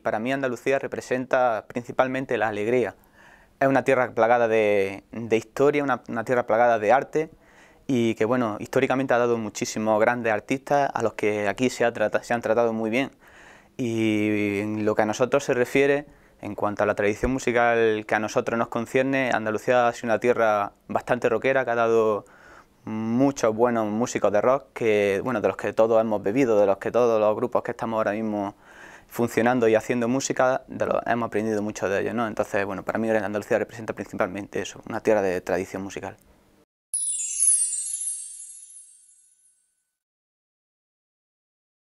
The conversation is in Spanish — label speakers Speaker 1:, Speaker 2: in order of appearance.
Speaker 1: Para mí Andalucía representa principalmente la alegría. Es una tierra plagada de, historia, una, tierra plagada de arte y que bueno, históricamente ha dado muchísimos grandes artistas a los que aquí se, han tratado muy bien. Y en lo que a nosotros se refiere, en cuanto a la tradición musical que a nosotros nos concierne, Andalucía ha sido una tierra bastante rockera que ha dado muchos buenos músicos de rock, que, bueno, de los que todos hemos bebido, de los que todos los grupos que estamos ahora mismo funcionando y haciendo música, de lo, hemos aprendido mucho de ello, ¿no? Entonces, bueno, para mí Andalucía representa principalmente eso, una tierra de tradición musical.